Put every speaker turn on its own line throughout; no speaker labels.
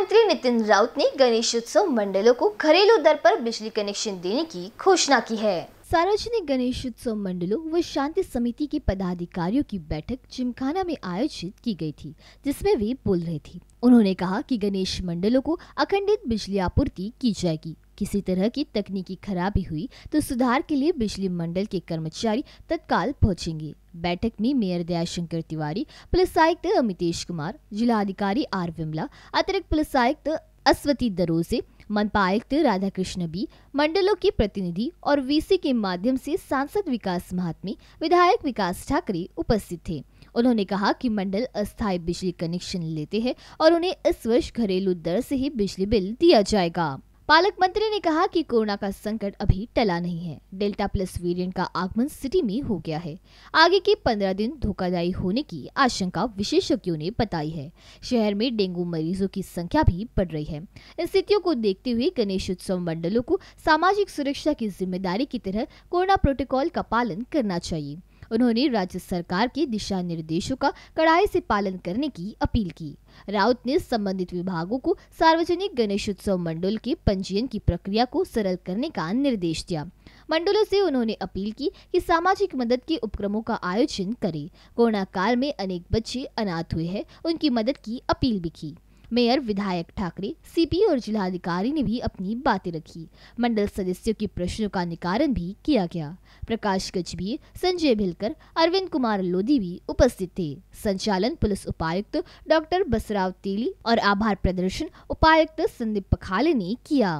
मुख्यमंत्री नितिन राउत ने गणेश उत्सव मंडलों को घरेलू दर पर बिजली कनेक्शन देने की घोषणा की है सार्वजनिक गणेश उत्सव मंडलों व शांति समिति के पदाधिकारियों की बैठक जिमखाना में आयोजित की गई थी जिसमें वे बोल रहे थे उन्होंने कहा कि गणेश मंडलों को अखंडित बिजली आपूर्ति की जाएगी किसी तरह की तकनीकी खराबी हुई तो सुधार के लिए बिजली मंडल के कर्मचारी तत्काल पहुंचेंगे बैठक में मेयर दयाशंकर तिवारी पुलिस आयुक्त अमितेश कुमार जिलाधिकारी आर विमला अतिरिक्त पुलिस आयुक्त अस्वती दरोजे मनपा आयुक्त राधाकृष्ण बी मंडलों के प्रतिनिधि और वीसी के माध्यम से सांसद विकास महात्मे विधायक विकास ठाकरे उपस्थित थे उन्होंने कहा कि मंडल अस्थायी बिजली कनेक्शन लेते हैं और उन्हें इस वर्ष घरेलू दर से ही बिजली बिल दिया जाएगा पालक मंत्री ने कहा कि कोरोना का संकट अभी टला नहीं है डेल्टा प्लस वेरिएंट का आगमन सिटी में हो गया है आगे के पंद्रह दिन धोखादायी होने की आशंका विशेषज्ञों ने बताई है शहर में डेंगू मरीजों की संख्या भी बढ़ रही है इन स्थितियों को देखते हुए गणेश उत्सव मंडलों को सामाजिक सुरक्षा की जिम्मेदारी की तरह कोरोना प्रोटोकॉल का पालन करना चाहिए उन्होंने राज्य सरकार के दिशा निर्देशों का कड़ाई से पालन करने की अपील की राउत ने संबंधित विभागों को सार्वजनिक गणेश उत्सव मंडल के पंजीयन की प्रक्रिया को सरल करने का निर्देश दिया मंडलों से उन्होंने अपील की कि सामाजिक मदद के उपक्रमों का आयोजन करें कोरोना काल में अनेक बच्चे अनाथ हुए हैं उनकी मदद की अपील भी की मेयर विधायक ठाकरे सीपी और जिलाधिकारी ने भी अपनी बातें रखी मंडल सदस्यों के प्रश्नों का निकारण भी किया गया प्रकाश गजबीर संजय भिलकर अरविंद कुमार लोधी भी उपस्थित थे संचालन पुलिस उपायुक्त डॉक्टर बसराव तेली और आभार प्रदर्शन उपायुक्त संदीप पखाले ने किया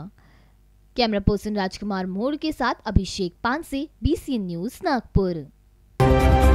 कैमरा पर्सन राजकुमार मोड़ के साथ अभिषेक पानसे बी न्यूज नागपुर